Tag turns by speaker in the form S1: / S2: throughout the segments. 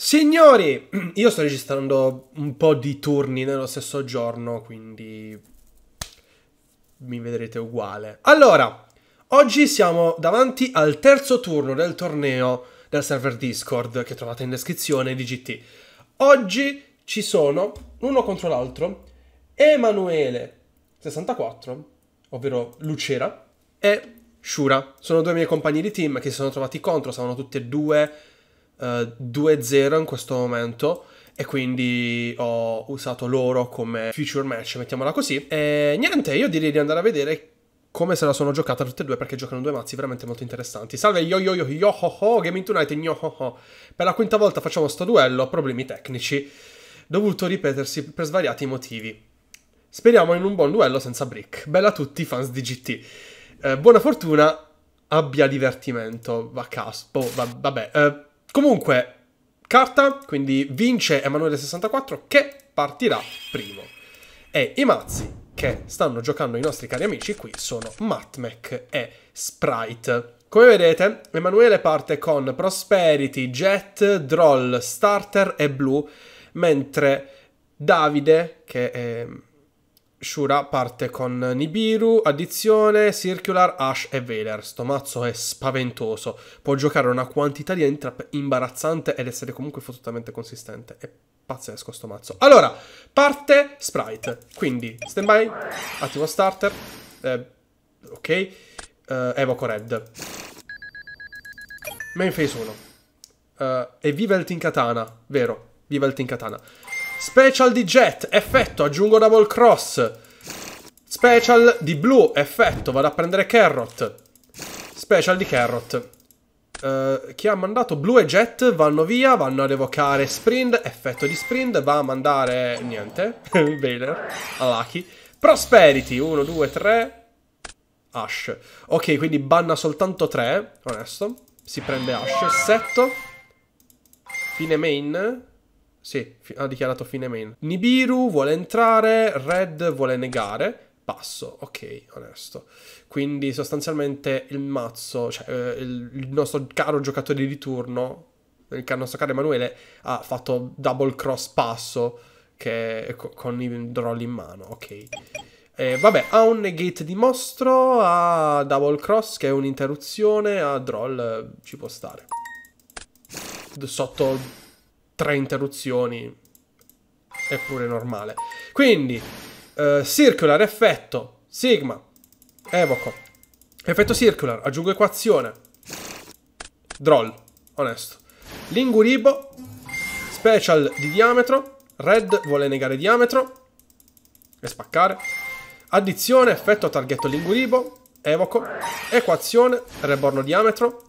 S1: Signori, io sto registrando un po' di turni nello stesso giorno, quindi mi vedrete uguale. Allora, oggi siamo davanti al terzo turno del torneo del server Discord che trovate in descrizione di GT. Oggi ci sono, uno contro l'altro, Emanuele64, ovvero Lucera, e Shura. Sono due miei compagni di team che si sono trovati contro, stavano tutti e due 2-0 in questo momento e quindi ho usato loro come future match, mettiamola così. E niente, io direi di andare a vedere come se la sono giocata tutte e due perché giocano due mazzi veramente molto interessanti. Salve yo yo yo yo ho ho, Gaming Tonight yo ho ho. Per la quinta volta facciamo sto duello, problemi tecnici, dovuto ripetersi per svariati motivi. Speriamo in un buon duello senza brick. Bella a tutti i fans di GT. Eh, buona fortuna, abbia divertimento, va caso, va, vabbè. Eh, Comunque, carta, quindi vince Emanuele 64 che partirà primo. E i mazzi che stanno giocando i nostri cari amici qui sono Matmec e Sprite. Come vedete, Emanuele parte con Prosperity, Jet, Droll, Starter e Blue, mentre Davide, che è Shura parte con Nibiru, Addizione, Circular, Ash e Veiler. Sto mazzo è spaventoso. Può giocare una quantità di entrap imbarazzante ed essere comunque fottutamente consistente. È pazzesco sto mazzo. Allora, parte Sprite. Quindi, stand by, attivo starter. Eh, ok, eh, evoco Red.
S2: Main phase 1.
S1: Eh, e viva il Tinkatana, vero, viva il Tinkatana. Special di Jet, effetto, aggiungo Double Cross. Special di Blue, effetto, vado a prendere Carrot. Special di Carrot. Uh, chi ha mandato Blue e Jet vanno via, vanno ad evocare Sprint, effetto di Sprint, va a mandare... niente, Vader, Lucky. Prosperity, 1, 2, 3, Ash. Ok, quindi banna soltanto 3, onesto. Si prende Ash, setto. Fine main. Sì, ha dichiarato fine main. Nibiru vuole entrare, Red vuole negare. Passo, ok, onesto. Quindi sostanzialmente il mazzo, cioè eh, il nostro caro giocatore di turno, il nostro caro Emanuele, ha fatto double cross passo che, con i roll in mano, ok. Eh, vabbè, ha un negate di mostro, ha double cross che è un'interruzione, ha droll, ci può stare. Sotto tre interruzioni è pure normale. Quindi, eh, circular, effetto, sigma, evoco, effetto circular, aggiungo equazione, droll, onesto, linguribo, special di diametro, red vuole negare diametro e spaccare, addizione, effetto targhetto linguribo, evoco, equazione, reborno diametro,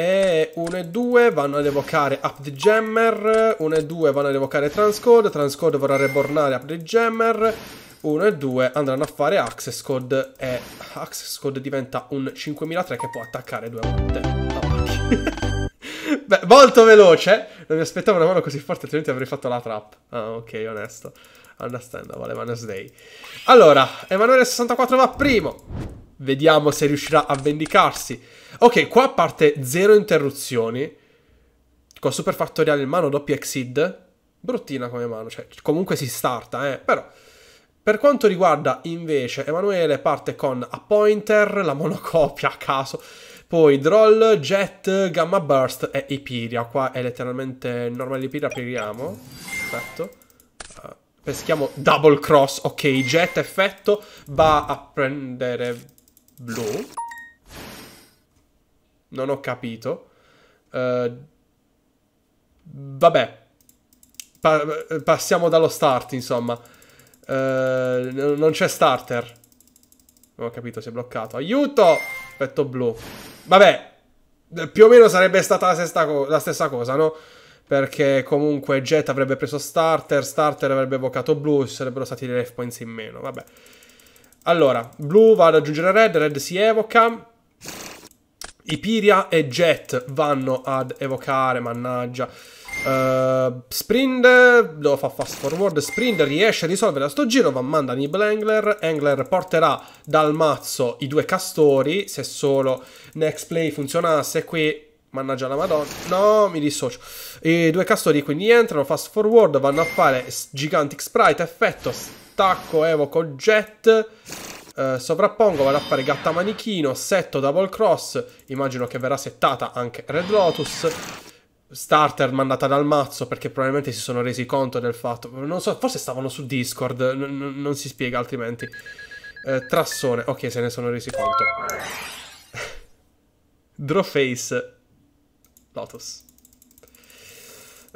S1: e 1 e 2 vanno ad evocare Up the Jammer. 1 e 2 vanno ad evocare Transcode. Transcode vorrà rebornare Up the Jammer. 1 e 2 andranno a fare Access Code. E Access Code diventa un 5003 che può attaccare due volte. Beh, molto veloce. Non mi aspettavo una mano così forte, altrimenti avrei fatto la trap. Ah, ok, onesto. Understandable, Emanuele Day. Allora, Emanuele 64 va primo. Vediamo se riuscirà a vendicarsi. Ok, qua parte zero interruzioni. Con Super Fattoriale in mano, doppia Exid. Bruttina come mano, cioè comunque si starta, eh, però... Per quanto riguarda invece Emanuele parte con a pointer, la monocopia a caso, poi Droll, Jet, Gamma Burst e Ipiria. Qua è letteralmente normale Ipiria, apriamo. Perfetto. Ah, peschiamo Double Cross, ok, Jet effetto, va a prendere blu. Non ho capito. Uh, vabbè. Pa passiamo dallo start, insomma. Uh, non c'è starter. Non ho capito, si è bloccato. Aiuto! Petto blu. Vabbè. Più o meno sarebbe stata la stessa, la stessa cosa, no? perché comunque Jet avrebbe preso starter, starter avrebbe evocato blu, ci sarebbero stati dei life points in meno, vabbè. Allora, blu va ad aggiungere red, red si evoca. Ipiria e Jet vanno ad evocare, mannaggia. Uh, eh, Sprint lo fa fast forward. Sprint riesce a risolvere a sto giro. Va manda Nibble Angler. Angler porterà dal mazzo i due castori. Se solo next play funzionasse qui. Mannaggia la madonna. No, mi dissocio. I due castori quindi entrano. Fast forward. Vanno a fare Gigantic Sprite. Effetto attacco, evoco jet, eh, sovrappongo, vado a fare gatta manichino, setto double cross, immagino che verrà settata anche Red Lotus, starter mandata dal mazzo perché probabilmente si sono resi conto del fatto, non so, forse stavano su Discord, non si spiega altrimenti. Eh, trassone, ok se ne sono resi conto. Drawface, Lotus.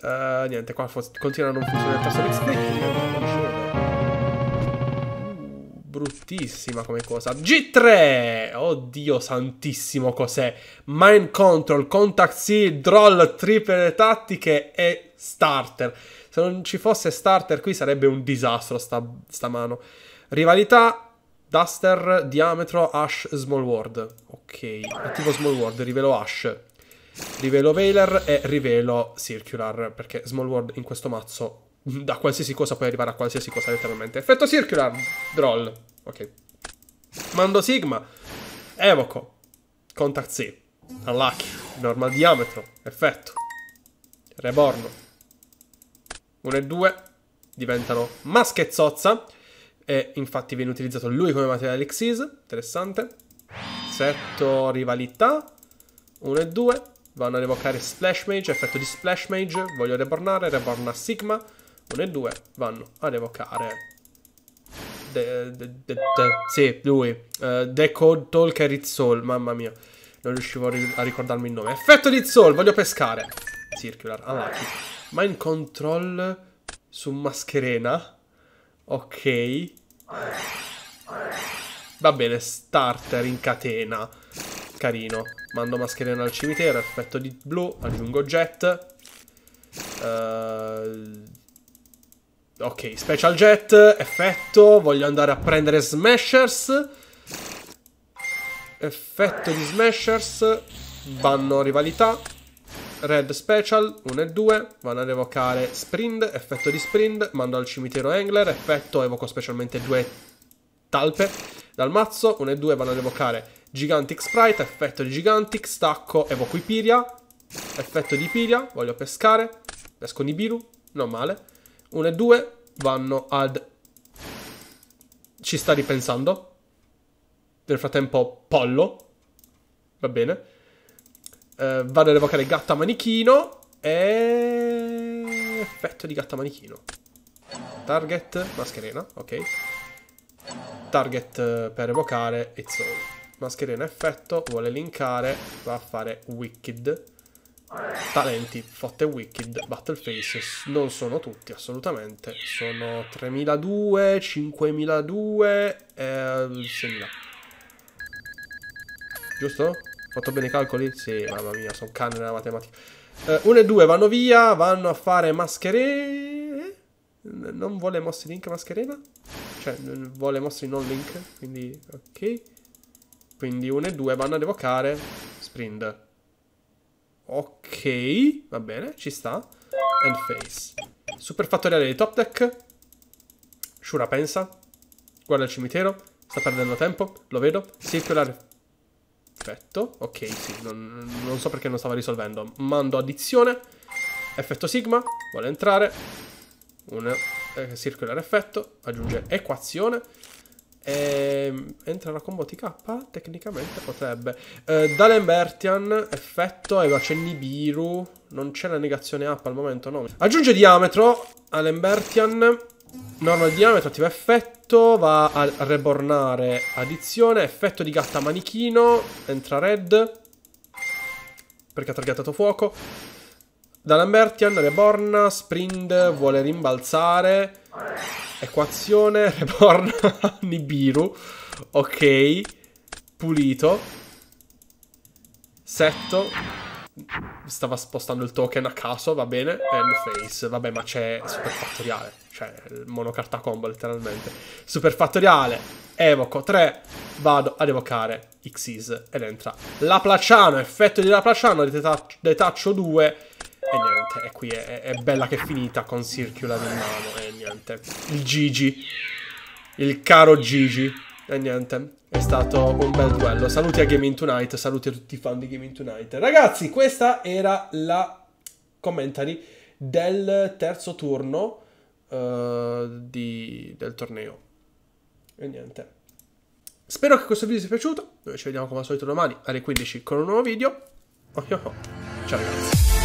S1: Uh, niente, qua continua a non funzionare il tasto di bruttissima come cosa. G3! Oddio santissimo cos'è. Mind Control, Contact Seal, Droll, Triple Tattiche e Starter. Se non ci fosse Starter qui sarebbe un disastro sta, sta mano. Rivalità, Duster, Diametro, Ash, Small World. Ok, attivo Small World, rivelo Ash. Rivelo Veiler e rivelo Circular, perché Small World in questo mazzo da qualsiasi cosa puoi arrivare a qualsiasi cosa letteralmente. Effetto circular, droll. Ok. Mando Sigma. Evoco. Contact Z. Unlucky. Normal diametro. Effetto. Reborn. 1 e 2 diventano zozza. E infatti viene utilizzato lui come materiale Xyz. Interessante. Setto rivalità. 1 e 2. Vanno a revocare Splash Mage, effetto di Splash Mage. Voglio rebornare, reborna Sigma. 1 e 2 vanno a revocare De, de, de, sì, lui. Uh, The Code Talker It's Soul. Mamma mia. Non riuscivo a, ri a ricordarmi il nome. Effetto di Soul, voglio pescare. Circular, avanti. Mind Control su mascherena. Ok. Va bene, starter in catena. Carino. Mando mascherena al cimitero, effetto di blu, aggiungo jet. Ehm... Uh, Ok, special jet, effetto, voglio andare a prendere smashers. Effetto di smashers, banno rivalità. Red special, 1 e 2, vanno ad evocare sprint, effetto di sprint, mando al cimitero angler, effetto, evoco specialmente due talpe dal mazzo, 1 e 2 vanno ad evocare gigantic sprite, effetto di gigantic, stacco, evoco Ipiria, effetto di Ipiria, voglio pescare, pesco Nibiru, non male. 1 e 2 vanno ad... Ci sta ripensando. Nel frattempo Pollo. Va bene. Eh, vado ad evocare gatta manichino e... Effetto di gatta manichino. Target, mascherena, ok. Target per evocare, it's all. Mascherina effetto, vuole linkare, va a fare wicked talenti, Fotte Wicked, Battle Faces, non sono tutti assolutamente, sono 3002, 5002 e 6000. Giusto? fatto bene i calcoli? Sì, mamma mia, sono canne nella matematica. 1 eh, e 2 vanno via, vanno a fare maschere... Non vuole mostri link mascherina? Cioè, vuole mostri non link, quindi ok. Quindi 1 e 2 vanno ad evocare Sprint. Ok, va bene, ci sta. And face. fattoriale di top deck. Shura pensa. Guarda il cimitero. Sta perdendo tempo. Lo vedo. Circular. Perfetto. Ok, sì. Non, non so perché non stava risolvendo. Mando addizione. Effetto sigma. Vuole entrare. Un eh, circolare effetto. Aggiunge equazione. E entra la combo TK? Tecnicamente potrebbe. Eh, Dalembertian, effetto, Eva, ecco, c'è Nibiru. Non c'è la negazione app al momento, no. Aggiunge diametro Dalembertian. Norma di diametro, attiva effetto, va a rebornare addizione, effetto di gatta manichino, entra red, perché ha targetato fuoco. Dalembertian, reborna, sprint, vuole rimbalzare. Equazione, reborn, Nibiru. Ok. Pulito. Setto. Stava spostando il token a caso, va bene. End face. Vabbè, ma c'è superfattoriale. Cioè, monocarta combo, letteralmente. Superfattoriale. Evoco 3. Vado ad evocare Xyz ed entra Laplaciano. Effetto di Laplaciano, detaccio 2 parte e qui è, è, bella che è finita con Circular in mano e niente. Il Gigi, il caro Gigi e niente. È stato un bel duello. Saluti a Gaming Tonight, saluti a tutti i fan di Gaming Tonight. Ragazzi, questa era la commentary del terzo turno uh, di, del torneo. E niente. Spero che questo video sia piaciuto. Noi ci vediamo come al solito domani alle 15 con un nuovo video. Ciao ragazzi.